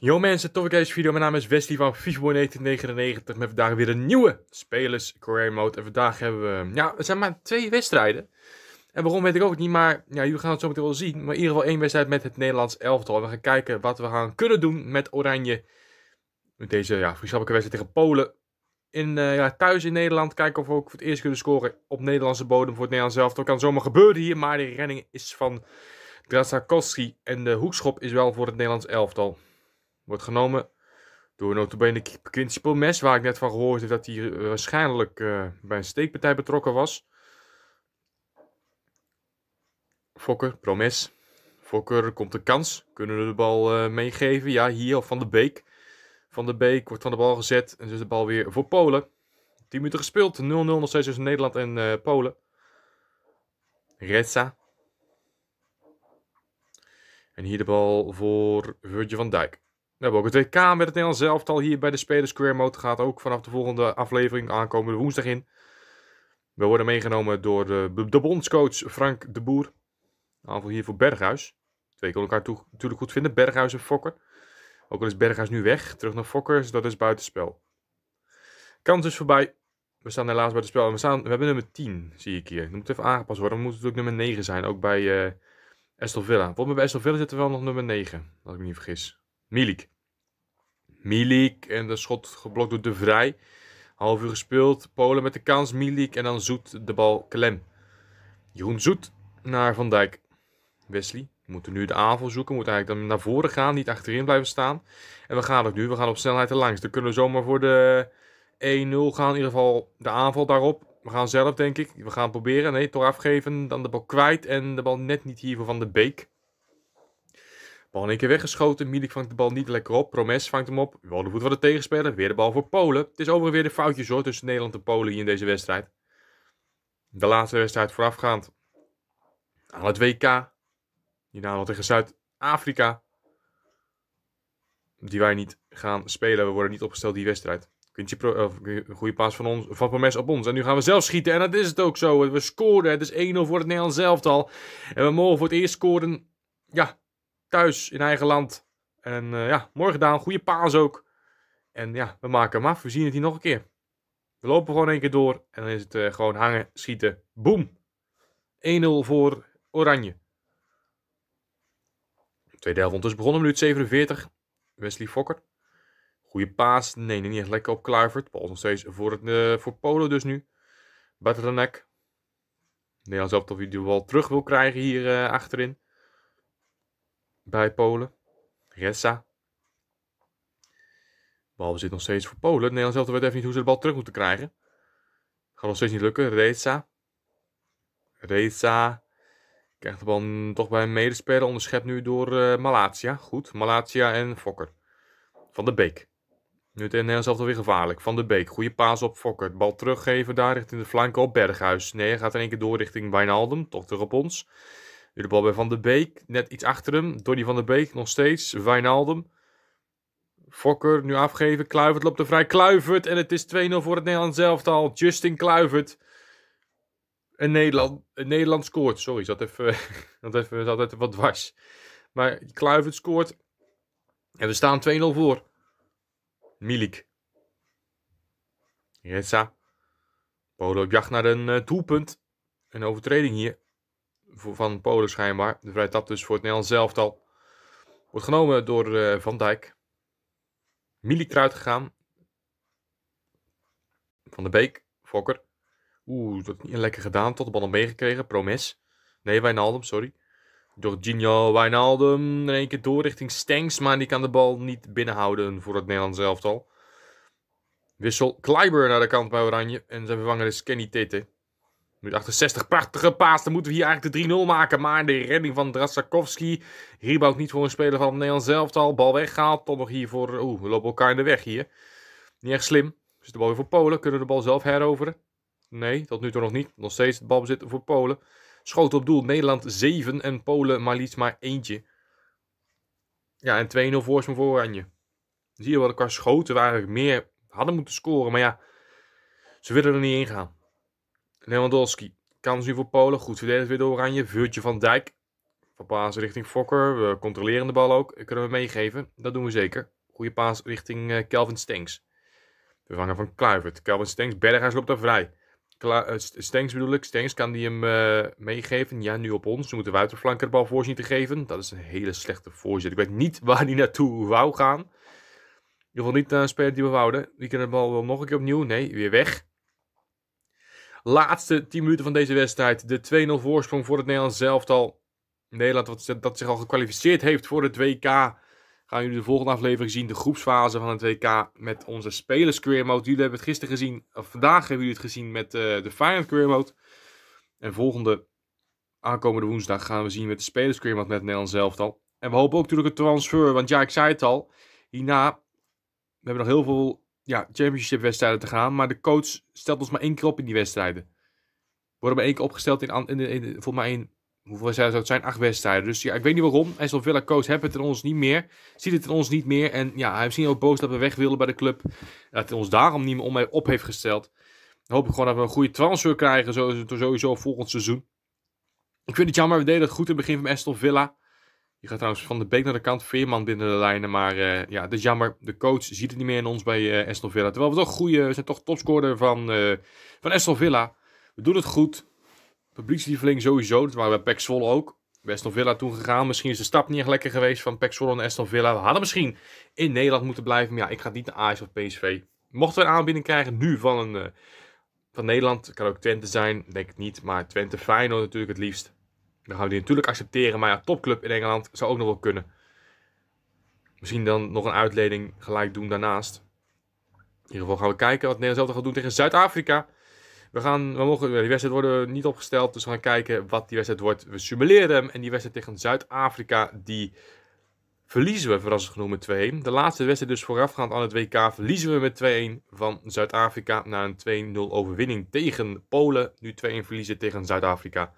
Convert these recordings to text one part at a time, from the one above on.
Yo mensen, tof ik deze video. Mijn naam is Wesley van Fishboy 1999 met vandaag weer een nieuwe Spelers Career Mode. En vandaag hebben we, ja, het zijn maar twee wedstrijden. En waarom weet ik ook niet, maar ja, jullie gaan het zo meteen wel zien. Maar in ieder geval één wedstrijd met het Nederlands elftal. We gaan kijken wat we gaan kunnen doen met Oranje. Met deze ja, vriendschappelijke wedstrijd tegen Polen in, eh, ja, thuis in Nederland kijken of we ook voor het eerst kunnen scoren op Nederlandse bodem voor het Nederlands elftal Dat kan zomaar gebeuren hier, maar de renning is van Grasakowski. En de hoekschop is wel voor het Nederlands elftal. Wordt genomen door notabene keeper Quincy Promes, waar ik net van gehoord heb dat hij eh, waarschijnlijk eh, bij een steekpartij betrokken was. Fokker, Promes. Fokker komt de kans. Kunnen we de bal meegeven? Ja, hier of Van de Beek. Van de Beek wordt van de bal gezet. En dus de bal weer voor Polen. 10 minuten gespeeld. 0-0 nog steeds tussen Nederland en eh, Polen. Retsa. En hier de bal voor Virgil van Dijk. We hebben ook het WK met het Nederlands elftal hier bij de Spelers Square Motor. Gaat ook vanaf de volgende aflevering aankomende woensdag in. We worden meegenomen door de, de bondscoach Frank de Boer. Aanval hier voor Berghuis. Twee kon elkaar natuurlijk goed vinden. Berghuis en Fokker. Ook al is Berghuis nu weg, terug naar Fokker, dus dat is buitenspel. Kans is voorbij. We staan helaas bij het spel. We, staan, we hebben nummer 10, zie ik hier. Dat moet even aangepast worden. Dan moet het nummer 9 zijn, ook bij uh, eh, Estel Villa. Volgens mij bij Estel Villa zit er wel nog nummer 9, als ik me niet vergis. Milik. Milik en de schot geblokt door De Vrij. Half uur gespeeld. Polen met de kans. Milik en dan Zoet de bal klem. Jeroen Zoet naar Van Dijk. Wesley. We moeten nu de aanval zoeken. We moeten eigenlijk dan naar voren gaan, niet achterin blijven staan. En we gaan ook nu. We gaan op snelheid erlangs. Dan kunnen we zomaar voor de 1-0 e gaan. In ieder geval de aanval daarop. We gaan zelf, denk ik. We gaan proberen. Nee, toch afgeven. Dan de bal kwijt. En de bal net niet hiervoor Van de Beek. Bal een keer weggeschoten. Milik vangt de bal niet lekker op. Promes vangt hem op. Wel de voet van de tegenspeler. Weer de bal voor Polen. Het is overigens weer de foutjes hoor tussen Nederland en Polen hier in deze wedstrijd. De laatste wedstrijd voorafgaand. Aan het WK. Die nog tegen Zuid-Afrika. Die wij niet gaan spelen. We worden niet opgesteld die wedstrijd. goede paas van ons, van Promes op ons. En nu gaan we zelf schieten. En dat is het ook zo. We scoren. Het is 1-0 voor het Nederlands al. En we mogen voor het eerst scoren. Ja, thuis in eigen land. En eh, ja, mooi gedaan. Goede paas ook. En ja, we maken hem af. We zien het hier nog een keer. We lopen gewoon één keer door. En dan is het eh, gewoon hangen, schieten. Boom. 1-0 voor Oranje. Tweede helft dus begonnen, minuut 47. Wesley Fokker. goeie paas. Nee, niet echt lekker op Kluivert. Bal nog steeds voor, het, uh, voor Polo dus nu. Batranek. Nederlands zelf of hij de bal terug wil krijgen hier eh, achterin. Bij Polen. Ressa. Bal zit nog steeds voor Polen. Nederlands zelf weet even niet hoe ze de bal terug moeten krijgen. Gaat nog steeds niet lukken. Reza. Reza. Krijgt de bal toch bij een medespeler onderschept nu door uh, Malatia. Goed, Malatia en Fokker. Van de Beek. Nu het Nederlands elftal weer gevaarlijk. Van de Beek, goede paas op Fokker. Bal teruggeven daar richting de flank op Berghuis. Nee, gaat in één keer door richting Wijnaldum. Toch terug op ons. Nu de bal bij Van de Beek. Net iets achter hem. Donny van de Beek nog steeds. Wijnaldum. Fokker nu afgeven. Kluivert loopt er vrij. Kluivert. En het is 2-0 voor het Nederlands elftal. Justin Kluivert. Een Nederland, Nederland scoort, sorry, zat even, zat even, zat wat dwars. Maar Kluivert scoort. En we staan 2-0 voor. Milik. Jetsa. Polo op jacht naar een uh, doelpunt. Een overtreding hier. Voor, van Polo schijnbaar. De vrije tap dus voor het Nederlands elftal. Wordt genomen door eh, Van Dijk. Milik eruit gegaan. Van de Beek. Fokker. Oeh, dat niet lekker gedaan. Tot de bal meegekregen. Promes. Nee, Wijnaldum, sorry. Door Gino Wijnaldum. In één keer door richting Stengs. Maar die kan de bal niet binnenhouden voor het Nederlands elftal. Wissel Kleiber naar de kant bij Oranje. En zijn vervanger is Kenny Tete. Nu 68, prachtige paas. Dan moeten we hier eigenlijk de 3-0 maken. Maar de redding van Drasakowski. Rebound niet voor een speler van het Nederlands elftal. Bal weggehaald. Toch nog hier voor... Oeh, we lopen elkaar in de weg hier. Niet echt slim. Dus de bal weer voor Polen. Kunnen de bal zelf heroveren. Nee, tot nu toe nog niet. Nog steeds het bezitten voor Polen. Schoten op doel Nederland 7 en Polen maar liefst maar eentje. Ja, en 2-0 voorsprong voor Oranje. Zie je wel, elkaar schoten we meer hadden moeten scoren. Maar ja, ze willen er niet in gaan. Lewandowski, kans nu voor Polen. Goed verdedigd weer door Oranje. Vuurtje van Dijk. Van Paas richting Fokker. We controleren de bal ook. Kunnen we meegeven. Dat doen we zeker. Goede paas richting eh, Kelvin Stenks. vangen van Kluivert. Kelvin Stenks. Berghuis loopt daar vrij. Kla eh, Stengs bedoel ik. Stengs kan die hem eh, meegeven. Ja, nu op ons. Ze moeten buitenflanker de bal voor te geven. Dat is een hele slechte voorzet. Ik weet niet waar hij naartoe wou gaan. Je ieder niet naar eh, een speler die we wouden. Die kan de bal wel nog een keer opnieuw. Nee, weer weg. Laatste 10 minuten van deze wedstrijd. De 2-0 voorsprong voor het Nederlands zelftal. Nederland wat, dat zich al gekwalificeerd heeft voor het WK gaan jullie de volgende aflevering zien. De groepsfase van het WK met onze spelers career mode. Jullie hebben het gisteren gezien, of vandaag hebben jullie het gezien met eh, de Feyenoord career mode. En volgende, aankomende woensdag, gaan we zien met de spelers mode met Nederland zelf al. En we hopen ook natuurlijk een transfer, want ja, ik zei het al. Hierna, we hebben nog heel veel ja, championship wedstrijden te gaan. Maar de coach stelt ons maar één keer op in die wedstrijden. Worden we één keer opgesteld in, in, in, volgens mij in hoeveel zou het zijn? Acht wedstrijden. Dus ja, ik weet niet waarom. Estel Villa coach hebben het in ons niet meer. Ziet het in ons niet meer. En ja, hij is misschien ook boos dat we weg wilden bij de club. Dat hij ons daarom niet meer om mee op heeft gesteld. Dan hoop ik gewoon dat we een goede transfer krijgen. Sowieso volgend seizoen. Ik vind het jammer. We deden het goed in het begin van Estel Villa. Je gaat trouwens van de beek naar de kant. Veerman binnen de lijnen. Maar eh, ja, dat is jammer. De coach ziet het niet meer in ons bij Estel eh, Villa. Terwijl we toch goede... We zijn toch topscorer van, uh, van Aston Villa. We doen het goed. Publiekslieveling sowieso, dat waren we bij Pek Zwolle ook. Bij Aston Villa toen gegaan. Misschien is de stap niet echt lekker geweest van Pek Zwolle naar Aston Villa. We hadden misschien in Nederland moeten blijven. Maar ja, ik ga niet naar Ajax of PSV. Mochten we een aanbieding krijgen nu van, een, eh, van Nederland. Kan ook Twente zijn, denk ik niet. Maar Twente Feyenoord natuurlijk het liefst. Dan gaan we die natuurlijk accepteren. Maar ja, topclub in Engeland zou ook nog wel kunnen. Misschien dan nog een uitleding gelijk doen daarnaast. In ieder geval gaan we kijken wat Nederland zelf gaat doen tegen Zuid-Afrika. We, gaan, we mogen, die wedstrijd worden niet opgesteld, dus we gaan kijken wat die wedstrijd wordt. We simuleren hem en die wedstrijd tegen Zuid-Afrika, die verliezen we verrassend genoeg met 2-1. De laatste wedstrijd dus voorafgaand aan het WK verliezen we met 2-1 van Zuid-Afrika na een 2-0 overwinning tegen Polen. Nu 2-1 verliezen tegen Zuid-Afrika. En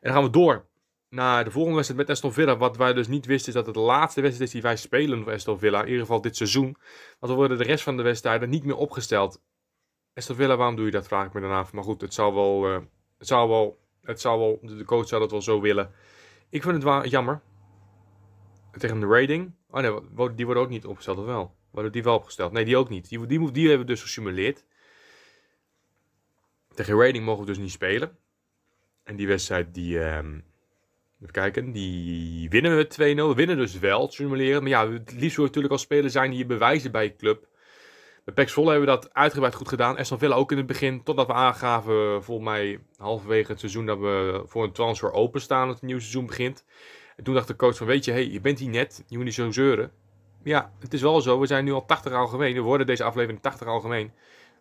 dan gaan we door naar de volgende wedstrijd met Aston Villa. Wat wij dus niet wisten is dat het de laatste wedstrijd is die wij spelen voor Aston Villa. In ieder geval dit seizoen. Want we worden de rest van de wedstrijden niet meer opgesteld. Aston Villa, waarom doe je dat? Vraag ik me daarna. af. Maar goed, het zou wel. Eh, het zou wel, het zou wel de coach zou dat wel zo willen. Ik vind het wel jammer. Tegen de rating. Oh nee, die worden ook niet opgesteld, of wel? Worden die wel opgesteld? Nee, die ook niet. Die, die, die hebben we dus gesimuleerd. Tegen rating mogen we dus niet spelen. En die wedstrijd, die. Ehm, even kijken. Die winnen we 2-0. Winnen dus wel, simuleren. Maar ja, het liefst wil natuurlijk als spelers zijn die je bewijzen bij je club. Bij Pax Volle hebben we dat uitgebreid goed gedaan. Aston Villa ook in het begin, totdat we aangaven, volgens mij halverwege het seizoen, dat we voor een transfer openstaan, dat het nieuwe seizoen begint. En toen dacht de coach van, weet je, hey, je bent hier net, je moet niet zo zeuren. Ja, het is wel zo, we zijn nu al 80 algemeen, we worden deze aflevering 80 algemeen.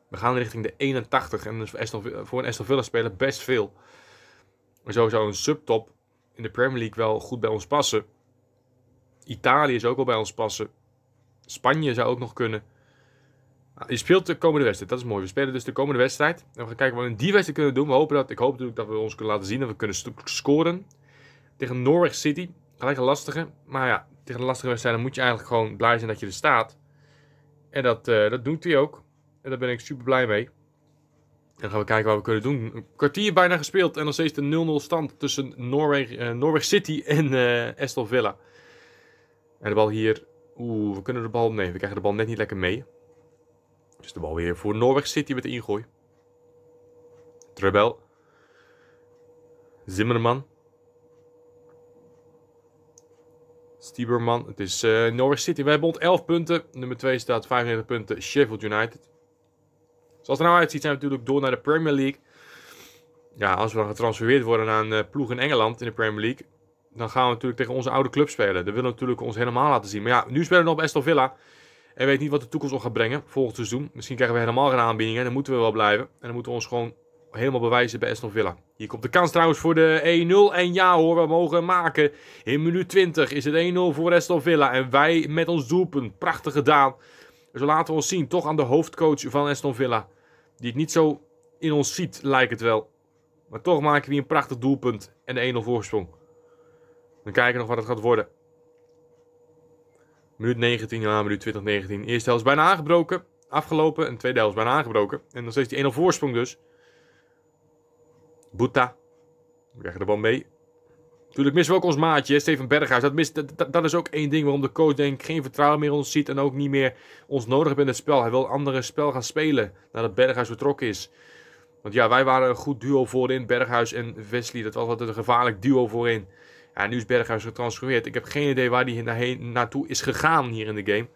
We gaan richting de 81 en dus voor een Aston Villa speler best veel. Maar zo zou een subtop in de Premier League wel goed bij ons passen. Italië zou ook wel bij ons passen. Spanje zou ook nog kunnen. Ah, je speelt de komende wedstrijd, dat is mooi. We spelen dus de komende wedstrijd. En we gaan kijken wat we in die wedstrijd kunnen doen. We hopen dat, ik hoop natuurlijk dat we ons kunnen laten zien dat we kunnen scoren. Tegen Norwich City, gelijk een lastige. Maar ja, tegen een lastige wedstrijd dan moet je eigenlijk gewoon blij zijn dat je er staat. En dat, uh, dat doet hij ook. En daar ben ik super blij mee. En dan gaan we kijken wat we kunnen doen. Een kwartier bijna gespeeld en nog steeds de 0-0 stand tussen Norwich, uh, Norwich City en uh, Aston Villa. En de bal hier. Oeh, we kunnen de bal. Nee, we krijgen de bal net niet lekker mee. Dus de bal weer voor Norwich City met ingooi. Trebel. Zimmerman. Stieberman. Het is uh, Norwich City. We hebben 11 punten. Nummer 2 staat 35 punten. Sheffield United. Zoals het er nou uitziet zijn we natuurlijk door naar de Premier League. Ja, als we dan getransfereerd worden naar een eh, ploeg in Engeland in de Premier League. Dan gaan we natuurlijk tegen onze oude club spelen. Dat willen we natuurlijk ons helemaal laten zien. Maar ja, nu spelen we nog op Aston Villa. En weet niet wat de toekomst nog gaat brengen volgend seizoen. Misschien krijgen we helemaal geen aanbiedingen. Dan moeten we wel blijven. En dan moeten we ons gewoon helemaal bewijzen bij Aston Villa. Hier komt de kans trouwens voor de 1-0. E en ja hoor, we mogen maken. In minuut 20 is het 1-0 voor Aston Villa. En wij met ons doelpunt. Prachtig gedaan. Dus we laten we ons zien. Toch aan de hoofdcoach van Aston Villa. Die het niet zo in ons ziet, lijkt het wel. Maar toch maken we hier een prachtig doelpunt. En de 1-0 voorsprong. Dan kijken we nog wat het gaat worden. Minuut 19, Ja, minuut 20, 19. Eerste helft is bijna aangebroken. Afgelopen. En tweede helft is bijna aangebroken. En dan steeds die 1-0 voorsprong dus. Boeta. We krijgen de bal mee. Natuurlijk missen we ook ons maatje, Steven Berghuis. Dat, mist, dat, dat, is ook één ding waarom de coach denk geen vertrouwen meer in ons ziet. En ook niet meer ons nodig heeft in het spel. Hij wil een andere spel gaan spelen nadat Berghuis vertrokken is. Want ja, wij waren een goed duo voorin. Berghuis en Wesley, dat was altijd een gevaarlijk duo voorin. Ja, nu is Berghuis getransformeerd. Ik heb geen idee waar hij naartoe is gegaan hier in de game.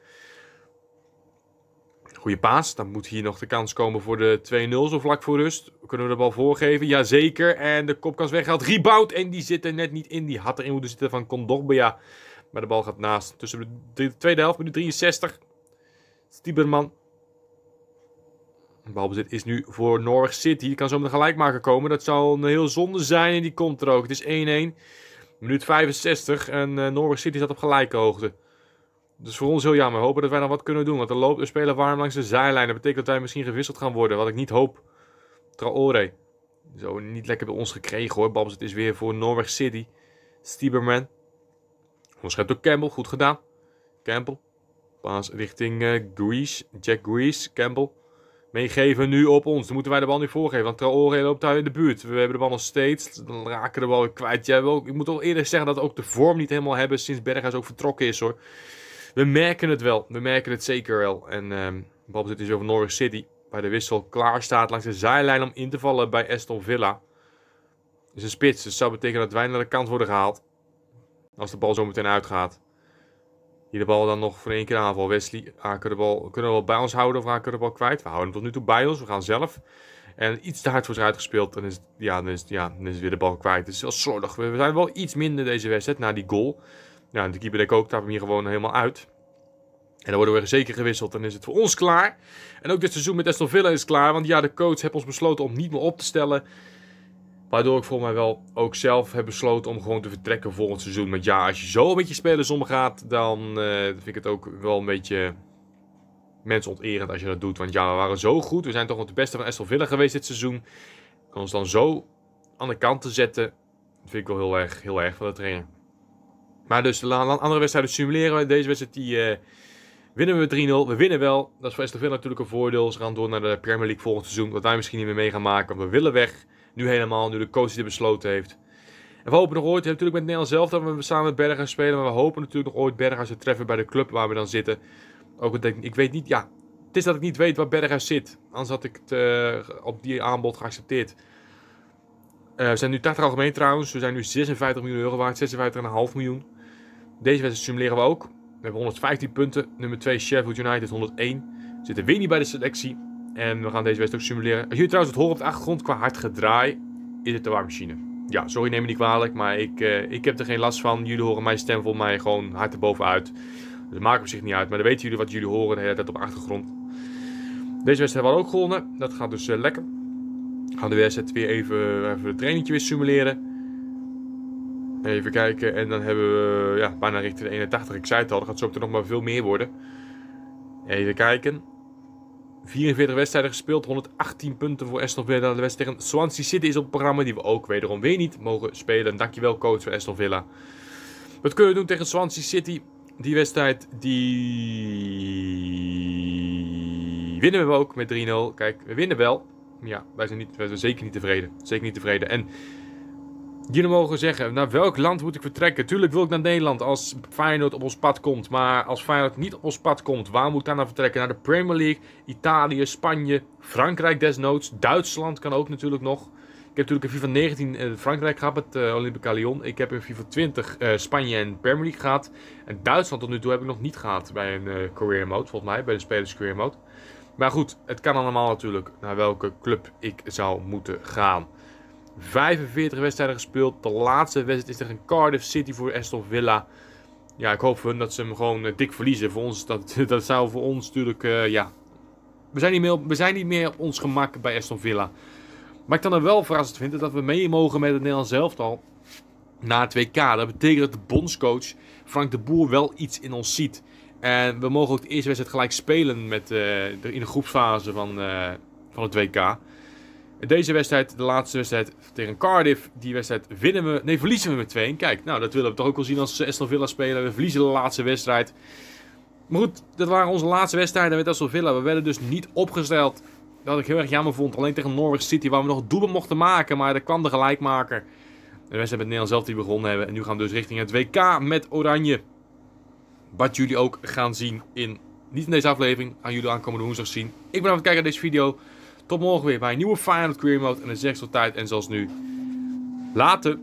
Goeie paas. Dan moet hier nog de kans komen voor de 2-0 zo vlak voor rust. Kunnen we de bal voorgeven? Jazeker. En de kopkans weggehaald. Rebound. En die zit er net niet in. Die had erin moeten zitten van Condogbia. Maar de bal gaat naast. Tussen de tweede helft, minuut 63. Stieberman. Balbezit is nu voor Norwich City. Die kan zo met een gelijkmaker komen. Dat zou een heel zonde zijn. En die komt er ook. Het is 1-1. Minuut 65 en uh, Norwich City zat op gelijke hoogte. Dus voor ons heel jammer. Hopen dat wij nog wat kunnen doen. Want er loopt een speler warm langs de zijlijn. Dat betekent dat wij misschien gewisseld gaan worden. Wat ik niet hoop. Traore, Zo niet lekker bij ons gekregen hoor. Babs, het is weer voor Norwich City. Stieberman. Onderscheid door Campbell. Goed gedaan. Campbell. Paas richting uh, eh, Grease. Jack Grease. Campbell geven nu op ons. Dan moeten wij de bal nu voorgeven. Want Traoré loopt daar in de buurt. We hebben de bal nog steeds. Dan raken we de bal weer kwijt. Jij wel, ik moet al eerder zeggen dat we ook de vorm niet helemaal hebben sinds Berghuis ook vertrokken is hoor. We merken het wel. We merken het zeker wel. En um, zit dus over Norwich City. Waar de wissel klaar staat langs de zijlijn om in te vallen bij Aston Villa. is een spits. dat dus zou betekenen dat wij naar de kant worden gehaald. Als de bal zo meteen uitgaat. Hier de bal dan nog voor één keer aanval. Wesley, de ah, bal, kunnen we wel bij ons houden of ah, we de bal kwijt? We houden hem tot nu toe bij ons. We gaan zelf. En iets te hard voor zijn uitgespeeld. Dan is, ja, dan, is, ja, dan is weer de bal kwijt. Het is wel slordig. We zijn wel iets minder deze wedstrijd na die goal. Ja, de keeper denk ook, daar hem hier gewoon helemaal uit. En dan worden we er zeker gewisseld. Dan is het voor ons klaar. En ook dit seizoen met Aston Villa is klaar. Want ja, de coach heeft ons besloten om niet meer op te stellen. Waardoor ik voor mij wel ook zelf heb besloten om gewoon te vertrekken volgend seizoen. Want ja, als je zo met je spelers omgaat, eh, dan vind ik het ook wel een beetje mensonterend als je dat doet. Want ja, we waren zo goed. We zijn toch nog de beste van Estel Villa geweest dit seizoen. Kunnen kan ons dan zo aan de kant te zetten. Dat vind ik wel heel erg, heel erg van de trainer. Maar dus de andere wedstrijden simuleren Deze wedstrijd die, eh, winnen we 3-0. We winnen wel. Dat is voor Estel Villa natuurlijk een voordeel. Ze gaan door naar de Premier League volgend seizoen. Wat wij misschien niet meer mee gaan maken. Want we willen weg. Nu helemaal, nu de coach dit besloten heeft. En we hopen nog ooit, natuurlijk met Nederland zelf, dat we samen met Berghuis spelen. Maar we hopen natuurlijk nog ooit Berghuis te treffen bij de club waar we dan zitten. Ook het, ik weet niet, ja, het is dat ik niet weet waar Berghuis zit. Anders had ik het eh, op die aanbod geaccepteerd. Uh, we zijn nu 80 algemeen trouwens. We zijn nu 56 miljoen euro waard, 56,5 miljoen. Deze wedstrijd simuleren we ook. We hebben 115 punten. Nummer 2 Sheffield United 101. Zitten weer niet bij de selectie. En we gaan deze wedstrijd ook simuleren. Als jullie trouwens het horen op de achtergrond qua hard gedraai, is het de warmmachine. Ja, sorry, neem me niet kwalijk, maar ik, eh, ik heb er geen last van. Jullie horen mijn stem voor mij gewoon hard erbovenuit. Dus Dat maakt op zich niet uit, maar dan weten jullie wat jullie horen de hele tijd op de achtergrond. Deze wedstrijd hebben we ook gewonnen. Dat gaat dus eh, lekker. lekker. Gaan de wedstrijd weer even, even het trainingtje weer simuleren. Even kijken. En dan hebben we ja, bijna richting de 81. Ik zei het al, dat gaat zo ook nog maar veel meer worden. Even kijken. 44 wedstrijden gespeeld, 118 punten voor Aston Villa. De wedstrijd tegen Swansea City is op het programma die we ook wederom weer niet mogen spelen. Dankjewel coach van Aston Villa. Wat kunnen we doen tegen Swansea City? Die wedstrijd die winnen we ook met 3-0. Kijk, we winnen wel. Ja, wij zijn, niet, wij zijn zeker niet tevreden. Zeker niet tevreden. En jullie mogen zeggen, naar welk land moet ik vertrekken? Tuurlijk wil ik naar Nederland als Feyenoord op ons pad komt. Maar als Feyenoord niet op ons pad komt, waar moet ik dan naar vertrekken? Naar de Premier League, Italië, Spanje, Frankrijk desnoods. Duitsland kan ook natuurlijk nog. Ik heb natuurlijk in FIFA 19 eh, Frankrijk gehad met uh, eh, Olympica Lyon. Ik heb in FIFA 20 uh, eh, Spanje en Premier League gehad. En Duitsland tot nu toe heb ik nog niet gehad bij een eh, career mode, volgens mij. Bij de spelers career mode. Maar goed, het kan allemaal natuurlijk naar welke club ik zou moeten gaan. 45 wedstrijden gespeeld. De laatste wedstrijd is tegen Cardiff City voor Aston Villa. Ja, ik hoop voor hun dat ze hem gewoon eh, dik verliezen. Voor ons, dat, dat zou voor ons natuurlijk, eh, ja... We zijn, niet meer, we zijn niet meer op ons gemak bij Aston Villa. Maar ik kan er wel verrassend vinden dat we mee mogen met het Nederlands elftal na het WK. Dat betekent dat de bondscoach Frank de Boer wel iets in ons ziet. En we mogen ook de eerste wedstrijd gelijk spelen met, eh, in de groepsfase van, uh, van het WK. Deze wedstrijd, de laatste wedstrijd tegen Cardiff, die wedstrijd winnen we. Nee, verliezen we met 2 Kijk, nou, dat willen we toch ook wel zien als Aston Villa spelen. We verliezen de laatste wedstrijd. Maar goed, dat waren onze laatste wedstrijden met Aston Villa. We werden dus niet opgesteld. Wat ik heel erg jammer vond. Alleen tegen Norwich City, waar we nog doelen mochten maken. Maar er kwam de gelijkmaker. De wedstrijd met Nederland zelf die begonnen hebben. En nu gaan we dus richting het WK met Oranje. Wat jullie ook gaan zien in... Niet in deze aflevering, aan jullie aankomende woensdag zien. Ik ben aan het kijken naar deze video. Tot morgen weer bij een nieuwe Final Career Mode. En een zegt tot tijd en zoals nu. Later.